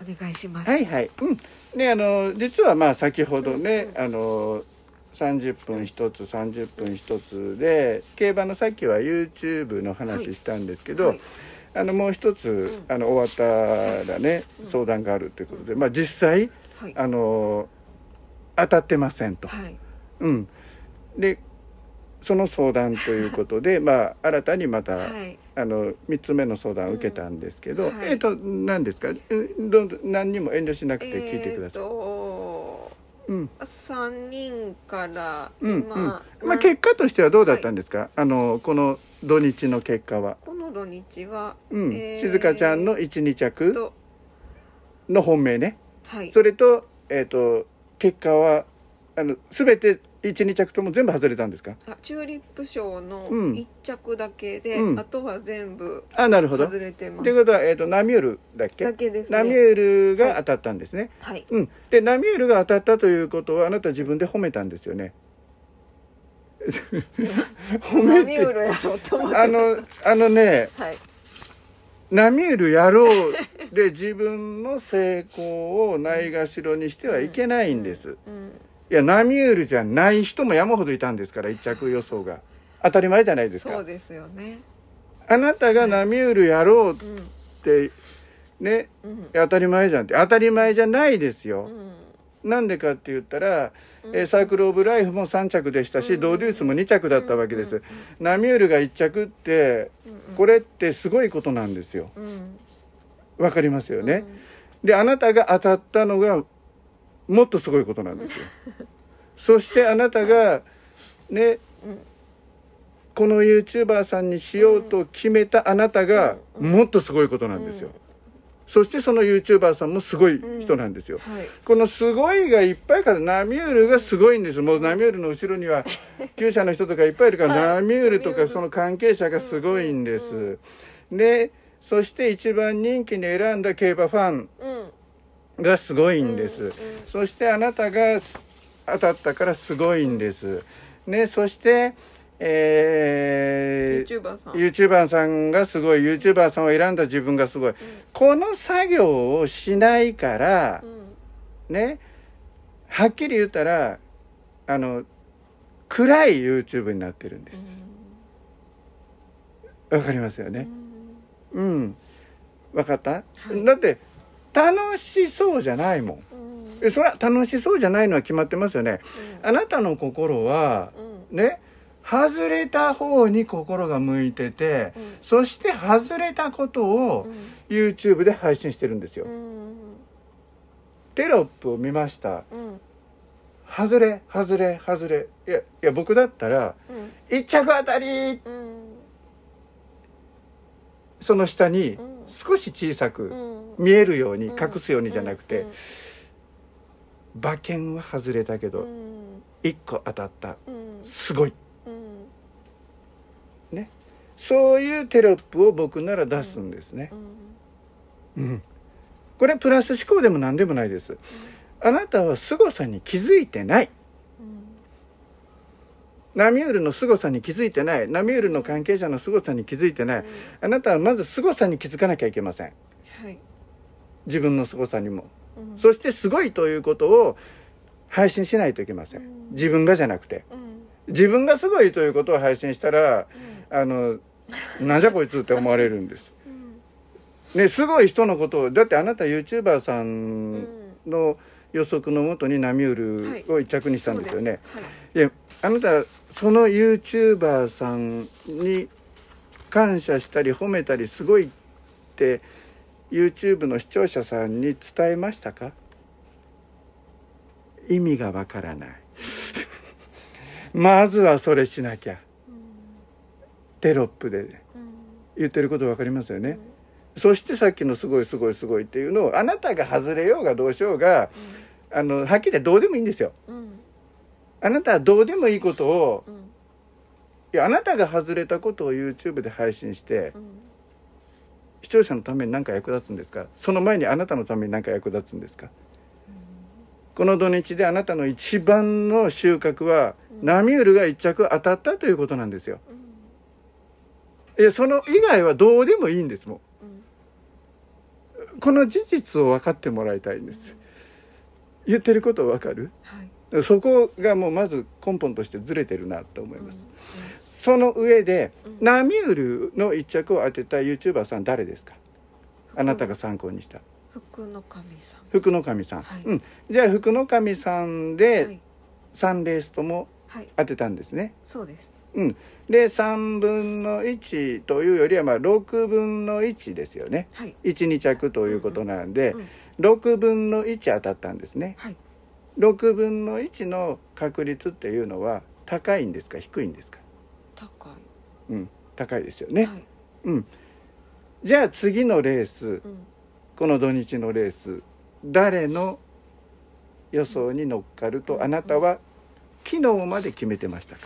お願いします。はいはい。うん。ねあの実はまあ先ほどね、あの三十分一つ三十分一つで競馬のさっきは YouTube の話したんですけど、はいはいあのもう一つ、うん、あの終わったらね、うん、相談があるということで、まあ、実際、はい、あの当たってませんと。はい、うん、でその相談ということで、まあ、新たにまた、はい、あの三つ目の相談を受けたんですけど、うんはい、えっ、ー、と何ですかど何にも遠慮しなくて聞いてください。えーうん、3人からうんうんまあ、結果としてはどうだったんですか、はい、あのこの土日の結果はこの土日は、うんえ静香ちゃんの一2着の本命ね、はい、それと,、えーと、結果はあのすべて一二着とも全部外れたんですかあチューリップ賞の一着だけで、うん、あとは全部あなるほど外れてますということは、えーと、ナミュールだっけだけです、ね、ナミュールが当たったんですね、はい、うん、でナミュールが当たったということはあなた自分で褒めたんですよね 褒めてあのあのね、はい、ナミュールやろうで自分の成功をないがしろにしてはいけないんです、うん、うんうんいやナミュールじゃない人も山ほどいたんですから一着予想が当たり前じゃないですかそうですよねあなたがナミュールやろうって、ね、うん、当たり前じゃんって当たり前じゃないですよ、うん、なんでかって言ったら、うん、サークル・オブ・ライフも3着でしたし、うん、ドーデュースも2着だったわけです、ナミュールが1着って、これってすごいことなんですよわ、かりますよね、であなたが当たったのがもっとすごいことなんですよ。そしてあなたがね、このユーチューバーさんにしようと決めたあなたがもっとすごいことなんですよ。そしてその YouTuber さんもすごい人なんですよ。うんはい、このすごいがいっぱいからナミュールがすごいんです。もうナミュールの後ろには厩舎の人とかいっぱいいるから、ナミュールとかその関係者がすごいんです。で、そして一番人気に選んだ競馬ファンがすごいんです、うんうん、そしてあなたが当たったからすごいんです、ね、そしてえー、YouTuber ささんがすごい YouTuber さんを選んだ自分がすごい、うん、この作業をしないから、うん、ねはっきり言ったらあの暗い YouTube になってるんです。わ、うん、かりますよね。うん、分かった、はい、だって楽しそうじゃないもん、うん、それは楽しそうじゃないのは決まってますよね、うん、あなたの心は、うん、ね外れた方に心が向いてて、うん、そして外れたことを YouTube で配信してるんですよ、テロップを見ました、外れ外れ外れいやいや僕だったら、一着当たり、その下に、うん少し小さく見えるように隠すようにじゃなくて馬券は外れたけど1個当たったすごいねそういうテロップを僕なら出すんですね。うんこれプラス思考でも何でもないです。あなたは凄さに気づいてない。ナミュールの凄さに気づいてないナミュールの関係者の凄さに気づいてない、あなたはまず凄さに気づかなきゃいけません、はい、自分の凄さにも、うん、そしてすごいということを配信しないといけません、うん、自分がじゃなくて、うん、自分がすごいということを配信したら、あのなんじゃこいつって思われるんです、ね、すごい人のことをだってあなた YouTuber さんの予測のもとにナミュールを一着にしたんですよね、はいいやあなたその YouTuber さんに感謝したり褒めたりすごいって YouTube の視聴者さんに伝えましたか意味がわからない まずはそれしなきゃ、うん、テロップで言ってること分かりますよね、うん、そしてさっきの「すごいすごいすごい」っていうのをあなたが外れようがどうしようが、うん、あのはっきりどうでもいいんですよ。あなたはどうでもいいことを、うん、いやあなたが外れたことを YouTube で配信して、うん、視聴者のために何か役立つんですかその前にあなたのために何か役立つんですか、この土日であなたの一番の収穫は、ナミュールが一着当たったということなんですよ。いやその以外はどうでもいいんですもこの事実を分かってもらいたいんです。言ってること分かる、はいそこがもうまず根本としてずれてるなと思います。その上で、ナミウルの一着を当てたユーチューバーさん誰ですかあなたが参考にした。福の神さん。福の神さん。はい、うん。じゃあ福の神さんで3レースとも当てたんですね。はい、そうです。うん。で3分の1というよりはまあ6分の1ですよね。はい、12着ということなんで、うんうん、6分の1当たったんですね。6分の1の確率っていうのは高いんですか低いんですか高い、うん、高いですよね、はい、うん、じゃあ次のレース、うん、この土日のレース誰の予想に乗っかると、うん、あなたは昨日まで決めてましたか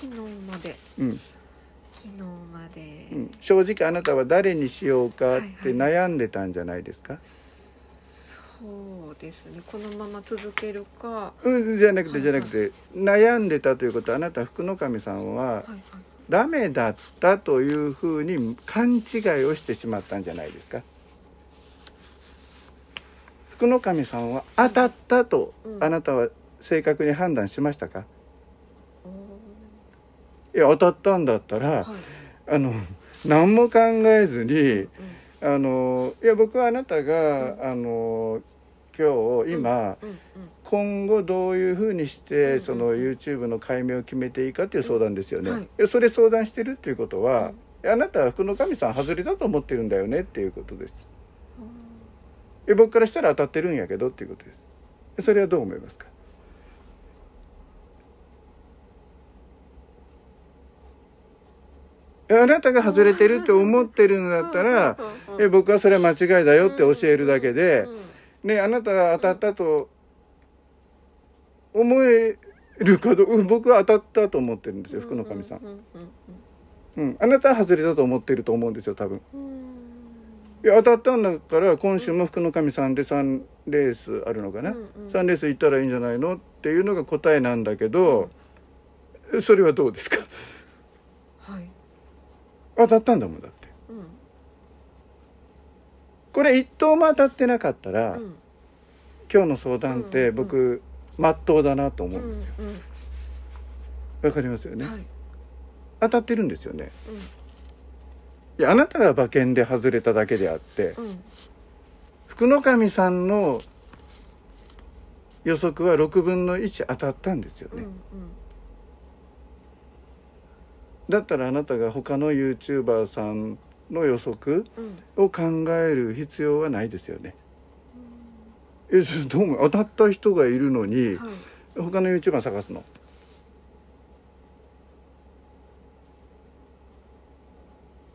昨日まで、うん、昨日まで、うん、正直あなたは誰にしようかって悩んでたんじゃないですか、はいはいそうですねこのまま続けるか、うん、じゃなくてじゃなくて、悩んでたということはあなた福の神さんは、はいはい、ダメだったというふうに勘違いをしてしまったんじゃないですか福の神さんは当たったと、あなたは正確に判断しましたか、うん、いや当たったんだったら、はい、あの何も考えずに、うんあのいや僕はあなたが、うん、あの今日今、うんうんうん、今後どういうふうにして、うんうん、その YouTube の解明を決めていいかっていう相談ですよね。うんはい、それ相談してるっていうことは、うん、あなたは福の神さん外れだと思ってるんだよねっていうことです。うん、僕からしたら当たってるんやけどっていうことです。それはどう思いますかあなたが外れてるって思ってるんだったら、え僕はそれは間違いだよって教えるだけで、ね、あなたが当たったと思えるかどうか、僕は当たったと思ってるんですよ福の神さん。うん、あなたは外れたと思ってると思うんですよ多分。いや当たったんだから今週も福の神さんで3レースあるのかな、うんうん、3レース行ったらいいんじゃないのっていうのが答えなんだけど、それはどうですか、はい当たったんだもんだって、うん、これ一等も当たってなかったら、うん、今日の相談って僕、うんうん、真っ当だなと思うんですよ。わ、うんうん、かりますよね、はい、当たってるんですよね。いやあなたが馬券で外れただけであって、福の神さんの予測は6分の1当たったんですよね。うんうんだったらあなたが他の YouTuber さんの予測を考える必要はないですよね。うん、えどうも当たった人がいるのに、はい、他の YouTuber 探すの。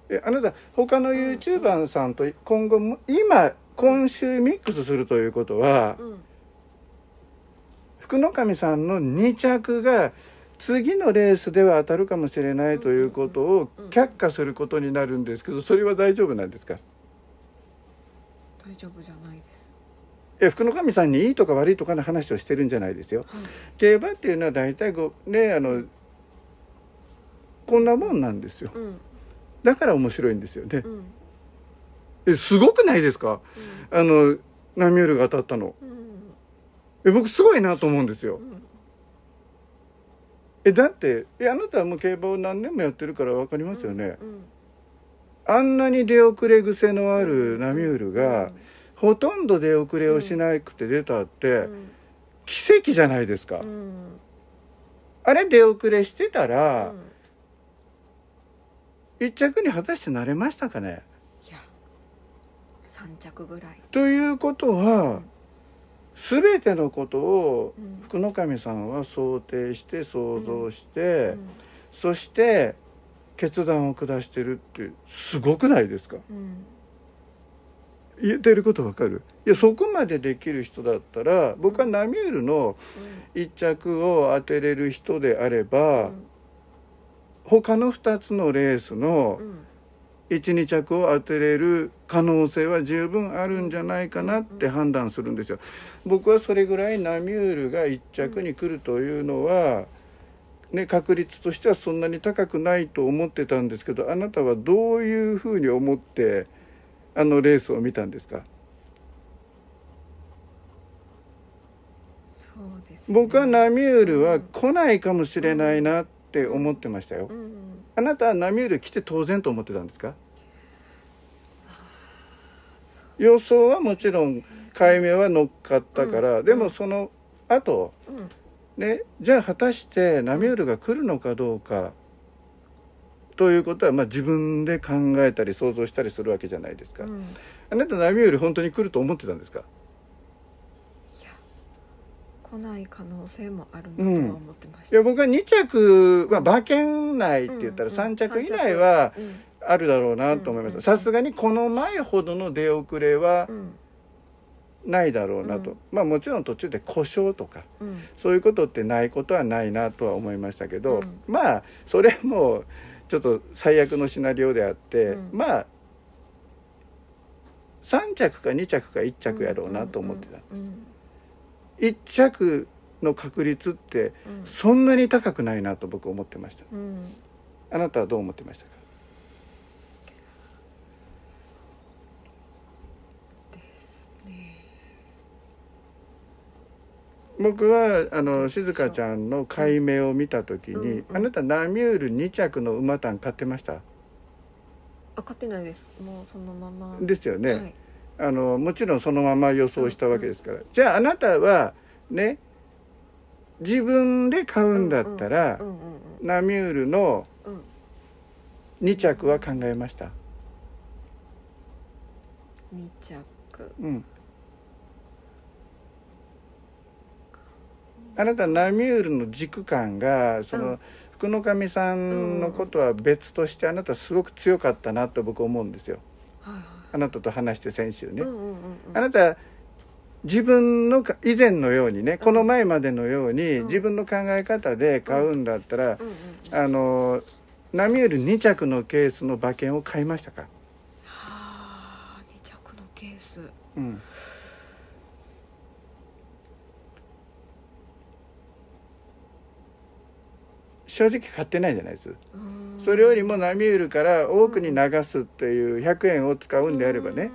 えあなた他の YouTuber さんと今後も今今週ミックスするということは、うん、福の神さんの2着が次のレースでは当たるかもしれないということを却下することになるんですけどそれは大丈夫なんですか大丈夫じゃないですえ福の神さんにいいとか悪いとかの話をしてるんじゃないですよ。はい、競馬っていうのは大体ごねあのこんなもんなんですよ。うん、だから面白いんですよね。うん、えすごくないですか、うん、あのナミュールが当たったの。え僕すごいなと思うんですよ。えだってえあなたはもう競馬を何年もやってるから分かりますよね、うんうん、あんなに出遅れ癖のあるナミュールが、うん、ほとんど出遅れをしなくて出たって、奇跡じゃないですか、あれ出遅れしてたら、1着に果たしてなれましたかねいや3着ぐらいということは、全てのことを福の神さんは想定して想像して、そして決断を下してるってすごくないですか、言ってることわかるいやそこまでできる人だったら僕はナミュールの一着を当てれる人であれば、他の2つのレースの、うん12着を当てれる可能性は十分あるんじゃないかなって判断するんですよ。僕はそれぐらいナミュールが1着に来るというのは、ね、確率としてはそんなに高くないと思ってたんですけどあなたはどういうふうに思ってあのレースを見たんですかそうです、ね、僕はナミュールは来ないかもしれないなっって思ってましたよ、うん、あなたはナミュール来て当然と思ってたんですか予想はもちろん解明は乗っかったから、うん、でもその後、うん、ねじゃあ果たしてナミュールが来るのかどうかということは、まあ、自分で考えたり想像したりするわけじゃないですか、うん、あなたナミュール本当に来ると思ってたんですか来ない可能性もあるなとは思ってました、うん、いや僕は2着、まあ、馬券内って言ったら3着以内はあるだろうなと思いますさすがにこの前ほどの出遅れはないだろうなと、うん、まあもちろん途中で故障とか、うん、そういうことってないことはないなとは思いましたけど、まあそれもちょっと最悪のシナリオであって、まあ3着か2着か1着やろうなと思ってたんです。1着の確率ってそんなに高くないなと僕思ってました、うん、あなたはどう思ってましたか僕はあの静香ちゃんの解明を見た時に、うんうん、あなたナミュール2着の馬タン買ってましたあ買ってないですもうそのままですよね、はい、あのもちろんそのまま予想したわけですから、じゃああなたはね自分で買うんだったら、ナミュールの2着は考えました2着うんあなたナミュールの軸感がその、福の神さんのことは別としてあなたすごく強かったなと僕思うんですよ。はいはいあなたと話して先週ね、うんうんうんうん、あなた自分の以前のようにねこの前までのように、うん、自分の考え方で買うんだったら、うんうんうん、あの波より2着のケースの馬券を買いましたかはあ2着のケース、うん、正直買ってないじゃないですそれよりもナミュールから多くに流すっていう100円を使うんであればね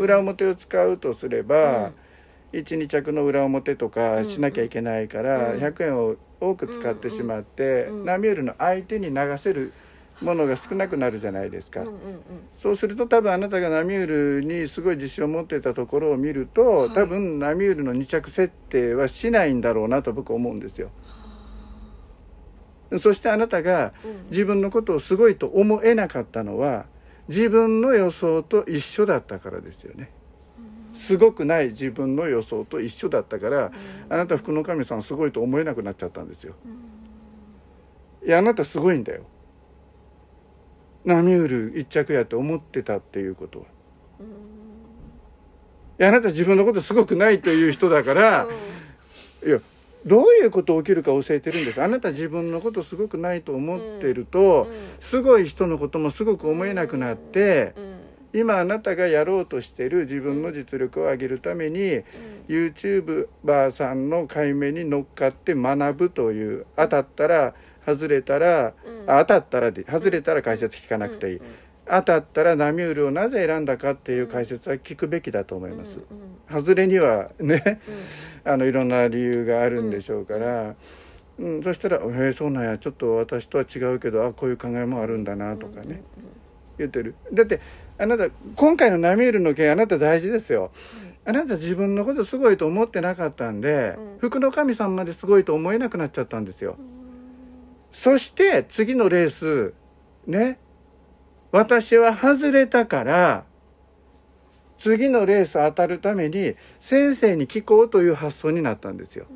裏表を使うとすれば、12着の裏表とかしなきゃいけないから、100円を多く使ってしまって、ナミュールの相手に流せるものが少なくなるじゃないですか、そうすると多分あなたがナミュールにすごい自信を持ってたところを見ると、多分ナミュールの2着設定はしないんだろうなと僕思うんですよ。そしてあなたが自分のことをすごいと思えなかったのは自分の予想と一緒だったからですよね。すごくない自分の予想と一緒だったから、あなた福の神さんすごいと思えなくなっちゃったんですよ。いやあなたすごいんだよ。波打る一着やって思ってたっていうことは。いやあなた自分のことすごくないという人だから、いやどういうこと起きるか教えてるんですあなた自分のことすごくないと思ってると、すごい人のこともすごく思えなくなって、今あなたがやろうとしてる自分の実力を上げるために、うん、YouTuber さんの解明に乗っかって学ぶという当たったら外れたら、当たったらで外れたら解説聞かなくていい。当たったらナミュールをなぜ選んだかっていう解説は聞くべきだと思います。外れにはね、あのいろんな理由があるんでしょうから。うん、そしたら「へえそうなんやちょっと私とは違うけどあこういう考えもあるんだな」とかね、うん言ってるだってあなた今回のナミールの件あなた大事ですよ、うん、あなた自分のことすごいと思ってなかったんで、うん、服の神さんまですごいと思えなくなっちゃったんですよ、うん、そして次のレースね私は外れたから次のレース当たるために先生に聞こうという発想になったんですよ。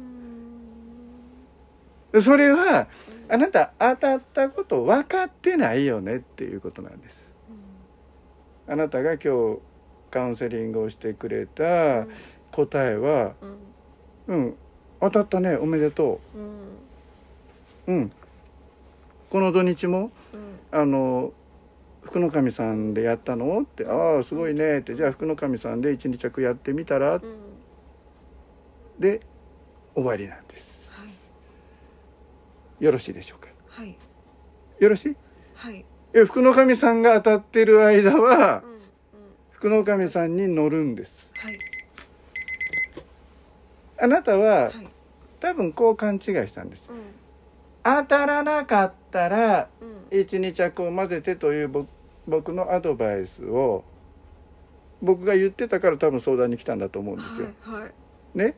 それはあなた当たったこと分かってないよねっていうことなんです。あなたが今日カウンセリングをしてくれた答えは「うん、うん、当たったねおめでとう」うん、うん、この土日も、うん、あの福の神さんでやったの?」って「ああすごいね」って「じゃあ福の神さんで一日着やってみたら?」で終わりなんです、はい、よろしいでしょうか、はい、よろしい、はい、福の神さんが当たってる間は、うんうん、福の神さんに乗るんです、はい、あなたは、多分こう勘違いしたんです、うん当たらなかったら12着を混ぜてという僕のアドバイスを僕が言ってたから多分相談に来たんだと思うんですよ。はいはい、ね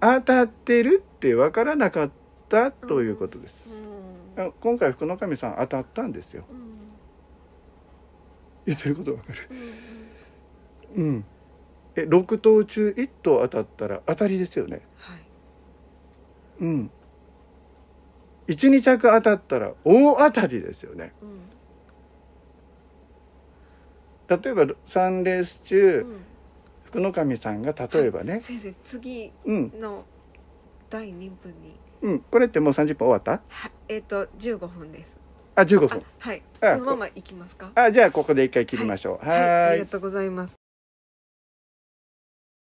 当たってるって分からなかったということです。うんうん、今回福の神さん当たったんですよ。うん、言ってることわかる。うん、うん、え6頭中1頭当たったら当たりですよね。はい、うん12着当たったら大当たりですよね。うん、例えば3レース中、うん、福の神さんが例えばね、先生次の第2分に、うん、これってもう30分終わったはえっ、ー、と15分ですあ15分はいそのまま行きますかあじゃあここで一回切りましょうはいありがとうございます